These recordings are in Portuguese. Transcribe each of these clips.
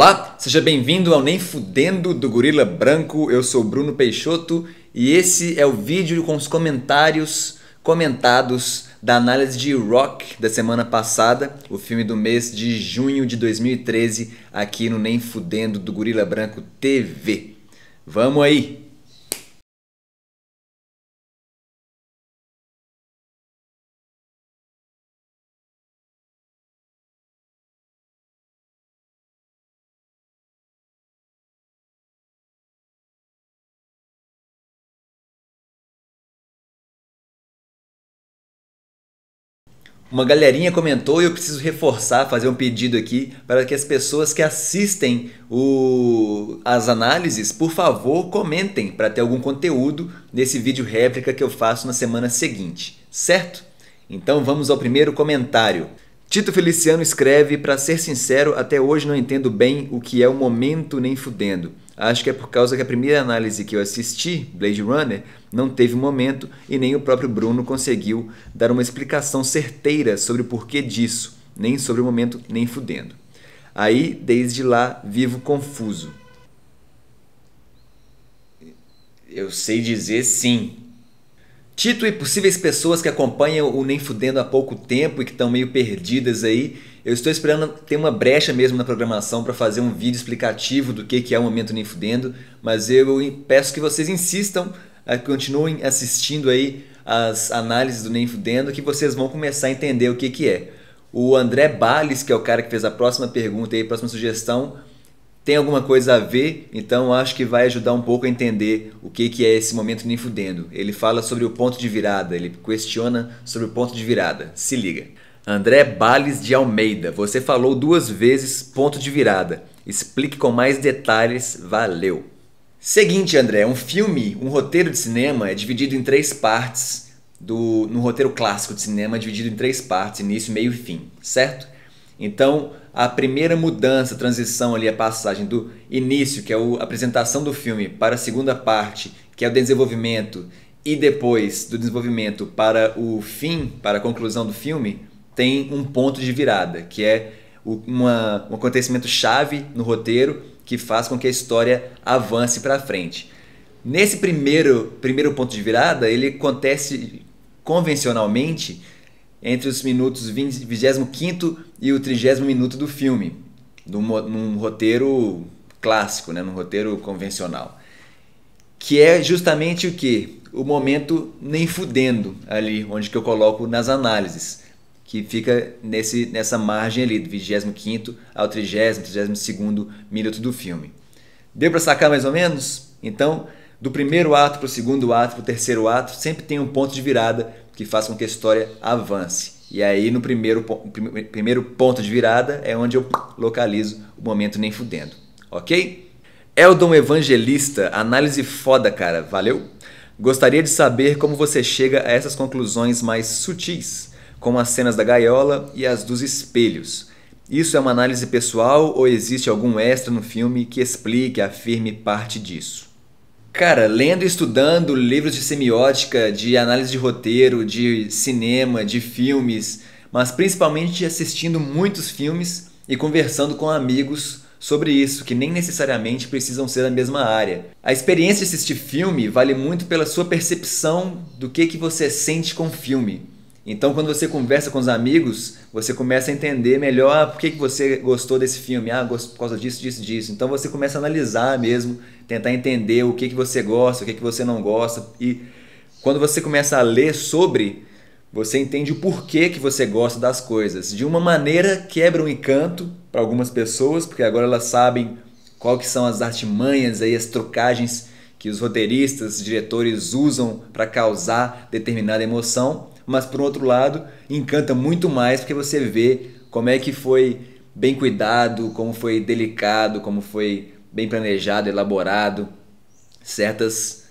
Olá, seja bem-vindo ao Nem Fudendo do Gorila Branco. Eu sou Bruno Peixoto e esse é o vídeo com os comentários comentados da análise de Rock da semana passada, o filme do mês de junho de 2013, aqui no Nem Fudendo do Gorila Branco TV. Vamos aí! Uma galerinha comentou e eu preciso reforçar, fazer um pedido aqui para que as pessoas que assistem o... as análises, por favor, comentem para ter algum conteúdo nesse vídeo réplica que eu faço na semana seguinte, certo? Então vamos ao primeiro comentário. Tito Feliciano escreve: Para ser sincero, até hoje não entendo bem o que é o momento nem fudendo. Acho que é por causa que a primeira análise que eu assisti, Blade Runner, não teve momento e nem o próprio Bruno conseguiu dar uma explicação certeira sobre o porquê disso, nem sobre o momento, nem fudendo. Aí, desde lá, vivo confuso. Eu sei dizer sim, Tito e possíveis pessoas que acompanham o Nem Fudendo há pouco tempo e que estão meio perdidas aí, eu estou esperando ter uma brecha mesmo na programação para fazer um vídeo explicativo do que é o Momento Nem Fudendo, mas eu peço que vocês insistam, eh, continuem assistindo aí as análises do Nem Fudendo que vocês vão começar a entender o que, que é. O André Bales, que é o cara que fez a próxima pergunta e a próxima sugestão, tem alguma coisa a ver, então acho que vai ajudar um pouco a entender o que, que é esse momento nem fudendo. Ele fala sobre o ponto de virada, ele questiona sobre o ponto de virada. Se liga. André Bales de Almeida, você falou duas vezes ponto de virada. Explique com mais detalhes, valeu. Seguinte, André, um filme, um roteiro de cinema é dividido em três partes. Do, no roteiro clássico de cinema é dividido em três partes, início, meio e fim, certo? Então, a primeira mudança, transição ali, a passagem do início, que é a apresentação do filme, para a segunda parte, que é o desenvolvimento, e depois do desenvolvimento para o fim, para a conclusão do filme, tem um ponto de virada, que é uma, um acontecimento chave no roteiro que faz com que a história avance para frente. Nesse primeiro, primeiro ponto de virada, ele acontece convencionalmente entre os minutos 25 e o 30 minuto do filme, num, num roteiro clássico, né? num roteiro convencional. Que é justamente o que? O momento nem fudendo ali, onde que eu coloco nas análises, que fica nesse, nessa margem ali, do 25 ao 30, 32 minuto do filme. Deu para sacar mais ou menos? Então, do primeiro ato para o segundo ato, para o terceiro ato, sempre tem um ponto de virada que faz com que a história avance. E aí, no primeiro, primeiro ponto de virada, é onde eu localizo o momento nem fudendo. Ok? Eldon Evangelista, análise foda, cara. Valeu? Gostaria de saber como você chega a essas conclusões mais sutis, como as cenas da gaiola e as dos espelhos. Isso é uma análise pessoal ou existe algum extra no filme que explique, afirme parte disso? Cara, lendo e estudando livros de semiótica, de análise de roteiro, de cinema, de filmes, mas principalmente assistindo muitos filmes e conversando com amigos sobre isso, que nem necessariamente precisam ser da mesma área. A experiência de assistir filme vale muito pela sua percepção do que, que você sente com o filme. Então, quando você conversa com os amigos, você começa a entender melhor por que, que você gostou desse filme, ah, por causa disso, disso, disso. Então, você começa a analisar mesmo, tentar entender o que, que você gosta, o que, que você não gosta. E quando você começa a ler sobre, você entende o porquê que você gosta das coisas. De uma maneira, quebra um encanto para algumas pessoas, porque agora elas sabem qual que são as artimanhas, aí, as trocagens que os roteiristas, diretores usam para causar determinada emoção mas por outro lado, encanta muito mais porque você vê como é que foi bem cuidado, como foi delicado, como foi bem planejado, elaborado, certas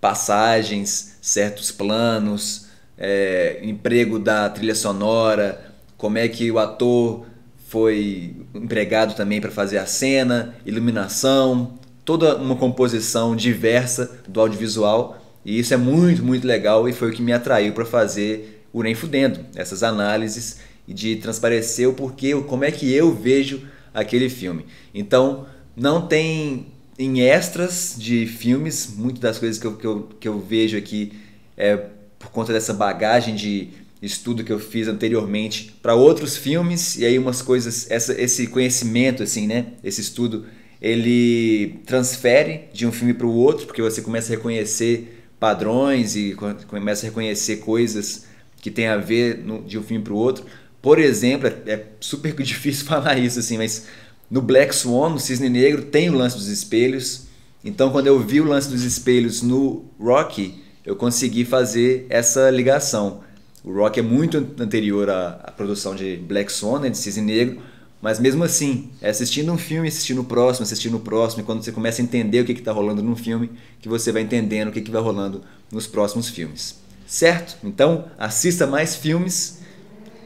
passagens, certos planos, é, emprego da trilha sonora, como é que o ator foi empregado também para fazer a cena, iluminação, toda uma composição diversa do audiovisual e isso é muito, muito legal e foi o que me atraiu para fazer o Nem Fudendo, essas análises de transparecer o porquê, como é que eu vejo aquele filme. Então, não tem em extras de filmes, muitas das coisas que eu, que eu, que eu vejo aqui é por conta dessa bagagem de estudo que eu fiz anteriormente para outros filmes e aí umas coisas essa, esse conhecimento assim né esse estudo ele transfere de um filme para o outro porque você começa a reconhecer padrões e começa a reconhecer coisas que tem a ver no, de um filme para o outro. Por exemplo, é, é, super difícil falar isso assim, mas no Black Swan, no Cisne Negro, tem o lance dos espelhos. Então, quando eu vi o lance dos espelhos no Rock, eu consegui fazer essa ligação. O Rock é muito anterior à, à produção de Black Swan, né, de Cisne Negro, mas mesmo assim, é assistindo um filme, assistindo o próximo, assistindo o próximo, e quando você começa a entender o que está rolando num filme, que você vai entendendo o que, que vai rolando nos próximos filmes. Certo? Então, assista mais filmes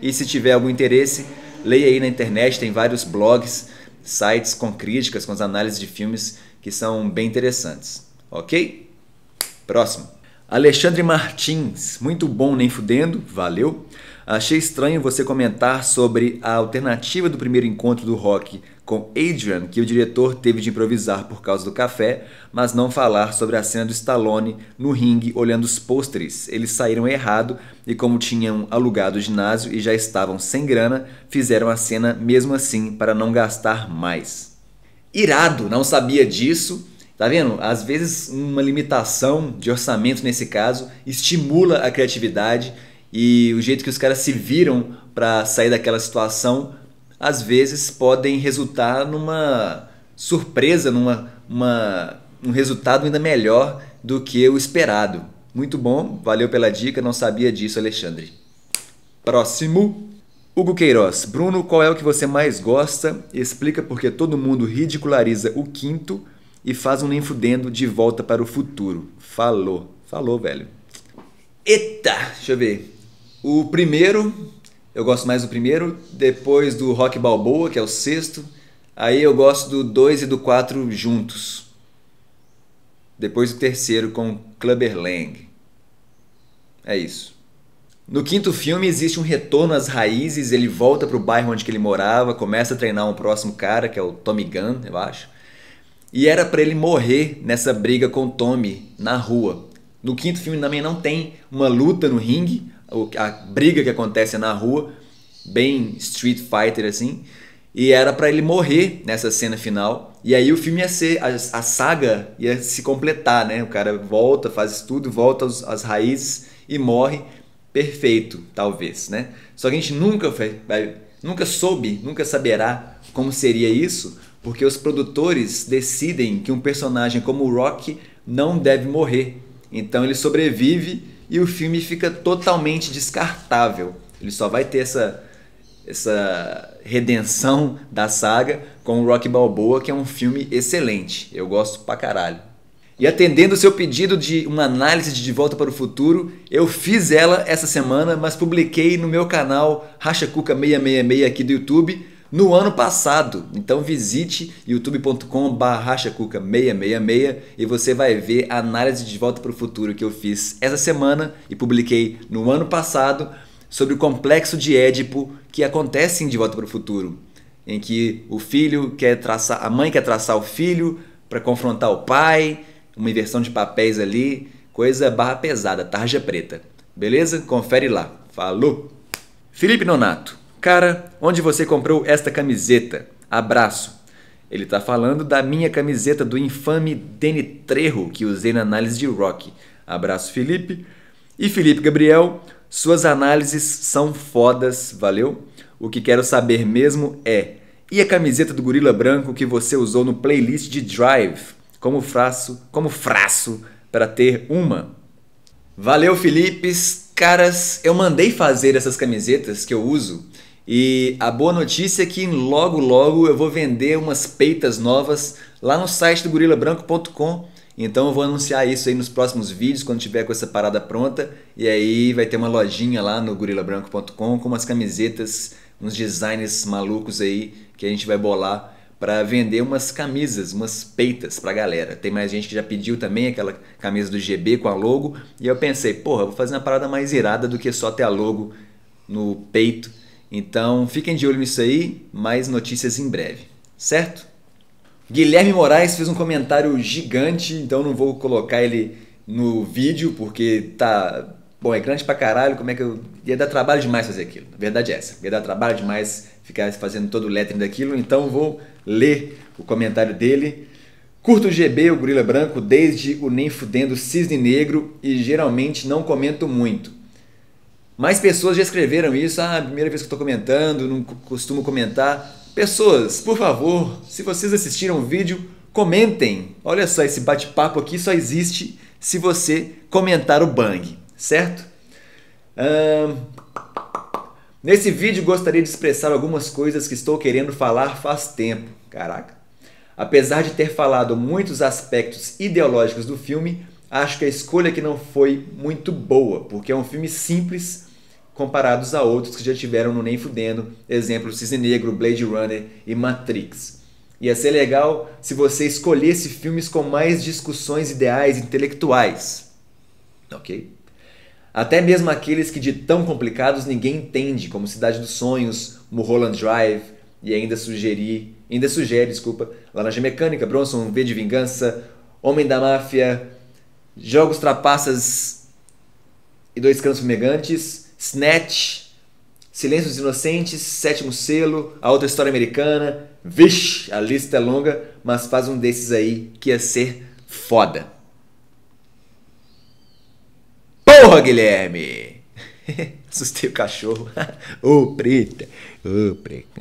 e se tiver algum interesse, leia aí na internet, tem vários blogs, sites com críticas, com as análises de filmes que são bem interessantes. Ok? Próximo. Alexandre Martins, muito bom nem fudendo, valeu. Achei estranho você comentar sobre a alternativa do primeiro encontro do rock com Adrian, que o diretor teve de improvisar por causa do café, mas não falar sobre a cena do Stallone no ringue olhando os pôsteres. Eles saíram errado e, como tinham alugado o ginásio e já estavam sem grana, fizeram a cena mesmo assim para não gastar mais. Irado, não sabia disso. Tá vendo? Às vezes uma limitação de orçamento nesse caso estimula a criatividade e o jeito que os caras se viram para sair daquela situação, às vezes podem resultar numa surpresa, numa uma, um resultado ainda melhor do que o esperado. Muito bom, valeu pela dica, não sabia disso, Alexandre. Próximo. Hugo Queiroz. Bruno, qual é o que você mais gosta? Explica porque todo mundo ridiculariza o quinto e faz um ninfudendo de volta para o futuro. Falou. Falou, velho. Eita! Deixa eu ver. O primeiro, eu gosto mais do primeiro, depois do Rock Balboa, que é o sexto. Aí eu gosto do 2 e do 4 juntos. Depois o terceiro com Clubber Lang. É isso. No quinto filme existe um retorno às raízes, ele volta pro bairro onde ele morava, começa a treinar um próximo cara, que é o Tommy Gunn, eu acho. E era para ele morrer nessa briga com o Tommy na rua. No quinto filme também não tem uma luta no ringue, a briga que acontece na rua, bem Street Fighter assim, e era para ele morrer nessa cena final. E aí o filme ia ser a, a, saga ia se completar, né? O cara volta, faz tudo, volta às raízes e morre perfeito, talvez, né? Só que a gente nunca vai, nunca soube, nunca saberá como seria isso, porque os produtores decidem que um personagem como o Rock não deve morrer. Então ele sobrevive e o filme fica totalmente descartável. Ele só vai ter essa, essa redenção da saga com o Rock Balboa, que é um filme excelente. Eu gosto pra caralho. E atendendo o seu pedido de uma análise de De Volta para o Futuro, eu fiz ela essa semana, mas publiquei no meu canal Racha Cuca 666 aqui do YouTube no ano passado. Então visite youtube.com rachacuca 666 e você vai ver a análise de Volta para o Futuro que eu fiz essa semana e publiquei no ano passado sobre o complexo de Édipo que acontece em De Volta para o Futuro, em que o filho quer traçar, a mãe quer traçar o filho para confrontar o pai, uma inversão de papéis ali, coisa barra pesada, tarja preta. Beleza? Confere lá. Falou! Felipe Nonato Cara, onde você comprou esta camiseta? Abraço. Ele está falando da minha camiseta do infame Deni Trejo que usei na análise de rock. Abraço, Felipe. E Felipe Gabriel, suas análises são fodas, valeu? O que quero saber mesmo é: e a camiseta do gorila branco que você usou no playlist de Drive? Como fraço, como fraço para ter uma? Valeu, Felipes. Caras, eu mandei fazer essas camisetas que eu uso e a boa notícia é que logo logo eu vou vender umas peitas novas lá no site do gorilabranco.com. Então eu vou anunciar isso aí nos próximos vídeos, quando tiver com essa parada pronta. E aí vai ter uma lojinha lá no gorilabranco.com com umas camisetas, uns designs malucos aí que a gente vai bolar para vender umas camisas, umas peitas pra galera. Tem mais gente que já pediu também aquela camisa do GB com a logo. E eu pensei, porra, vou fazer uma parada mais irada do que só ter a logo no peito então fiquem de olho nisso aí, mais notícias em breve, certo? Guilherme Moraes fez um comentário gigante, então não vou colocar ele no vídeo porque tá. Bom, é grande pra caralho, como é que eu. ia dar trabalho demais fazer aquilo. A verdade é essa. Ia dar trabalho demais ficar fazendo todo o lettering daquilo, então vou ler o comentário dele. Curto o GB, o gorila branco, desde o Nem Fudendo Cisne Negro e geralmente não comento muito. Mais pessoas já escreveram isso. Ah, primeira vez que estou comentando, não costumo comentar. Pessoas, por favor, se vocês assistiram o vídeo, comentem. Olha só, esse bate-papo aqui só existe se você comentar o Bang, certo? Um, nesse vídeo gostaria de expressar algumas coisas que estou querendo falar faz tempo. Caraca. Apesar de ter falado muitos aspectos ideológicos do filme, Acho que a escolha que não foi muito boa, porque é um filme simples comparados a outros que já tiveram no Nem Fudendo, exemplo Cisne Negro, Blade Runner e Matrix. Ia ser legal se você escolhesse filmes com mais discussões ideais intelectuais. Ok? Até mesmo aqueles que de tão complicados ninguém entende, como Cidade dos Sonhos, Mulholland Drive, e ainda sugeri, ainda sugere, desculpa, Laranja Mecânica, Bronson, V de Vingança, Homem da Máfia, Jogos Trapaças e Dois Cantos Fumegantes, Snatch, Silêncio dos Inocentes, Sétimo Selo, A Outra História Americana. Vixe, a lista é longa, mas faz um desses aí que ia ser foda. Porra, Guilherme! Assustei o cachorro. Ô, preta! Ô, preta!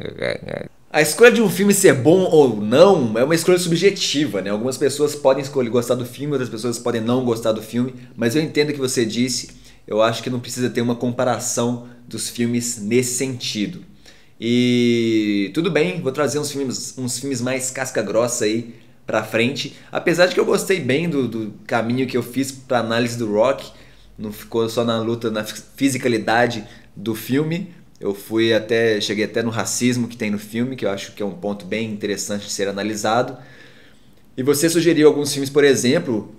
A escolha de um filme ser bom ou não é uma escolha subjetiva, né? Algumas pessoas podem escolher gostar do filme, outras pessoas podem não gostar do filme, mas eu entendo o que você disse. Eu acho que não precisa ter uma comparação dos filmes nesse sentido. E tudo bem, vou trazer uns filmes, uns filmes mais casca grossa aí pra frente. Apesar de que eu gostei bem do, do caminho que eu fiz pra análise do rock, não ficou só na luta, na fisicalidade do filme, eu fui até, cheguei até no racismo que tem no filme, que eu acho que é um ponto bem interessante de ser analisado. E você sugeriu alguns filmes, por exemplo,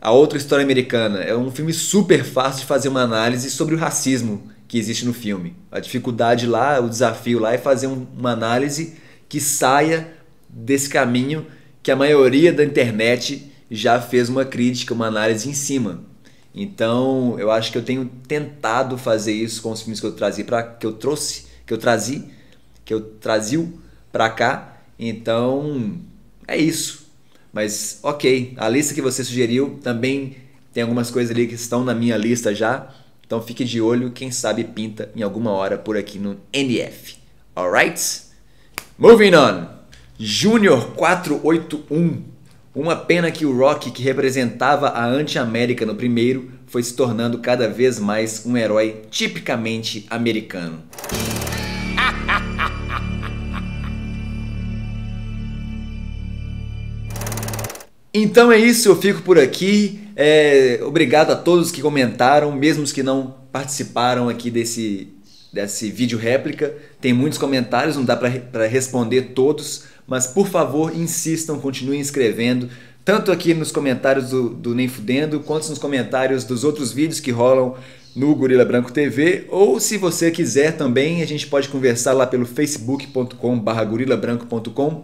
A Outra História Americana. É um filme super fácil de fazer uma análise sobre o racismo que existe no filme. A dificuldade lá, o desafio lá é fazer uma análise que saia desse caminho que a maioria da internet já fez uma crítica, uma análise em cima. Então, eu acho que eu tenho tentado fazer isso com os filmes que eu trazi para que eu trouxe, que eu trazi, que eu traziu para cá. Então, é isso. Mas OK, a lista que você sugeriu também tem algumas coisas ali que estão na minha lista já. Então fique de olho, quem sabe pinta em alguma hora por aqui no NF. Alright? Moving on. Júnior 481 uma pena que o Rock, que representava a anti-América no primeiro, foi se tornando cada vez mais um herói tipicamente americano. Então é isso, eu fico por aqui. É, obrigado a todos que comentaram, mesmo os que não participaram aqui desse, desse vídeo réplica. Tem muitos comentários, não dá para responder todos mas por favor insistam, continuem escrevendo, tanto aqui nos comentários do, do Nem Fudendo, quanto nos comentários dos outros vídeos que rolam no Gorila Branco TV, ou se você quiser também, a gente pode conversar lá pelo facebook.com.br gorilabranco.com,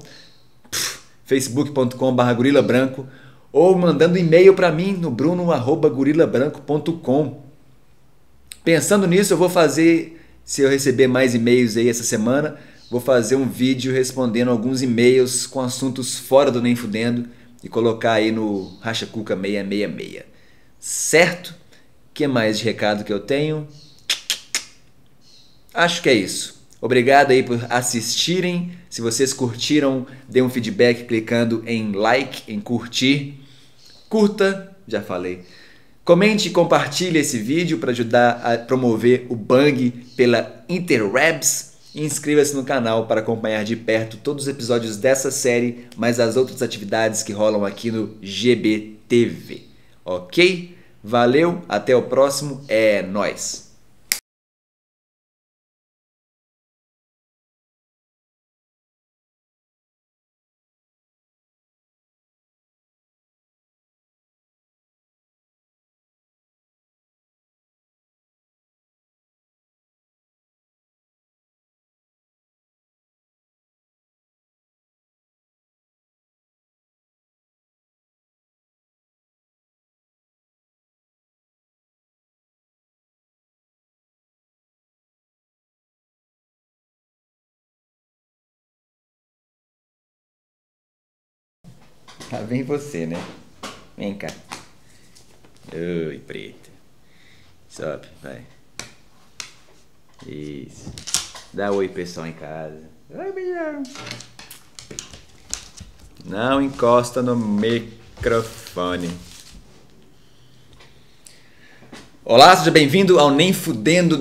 facebook.com.br gorilabranco, ou mandando e-mail para mim no bruno.gorilabranco.com. Pensando nisso, eu vou fazer, se eu receber mais e-mails aí essa semana, vou fazer um vídeo respondendo alguns e-mails com assuntos fora do Nem Fudendo e colocar aí no Racha Cuca 666. Certo? que mais de recado que eu tenho? Acho que é isso. Obrigado aí por assistirem. Se vocês curtiram, dê um feedback clicando em like, em curtir. Curta, já falei. Comente e compartilhe esse vídeo para ajudar a promover o Bang pela Interwebs Inscreva-se no canal para acompanhar de perto todos os episódios dessa série, mais as outras atividades que rolam aqui no GBTV. Ok? Valeu, até o próximo, é nós. Lá vem você, né? Vem cá. Oi, preta. Sobe, vai. Isso. Dá oi, pessoal em casa. Oi, beijão. Não encosta no microfone. Olá, seja bem-vindo ao Nem Fudendo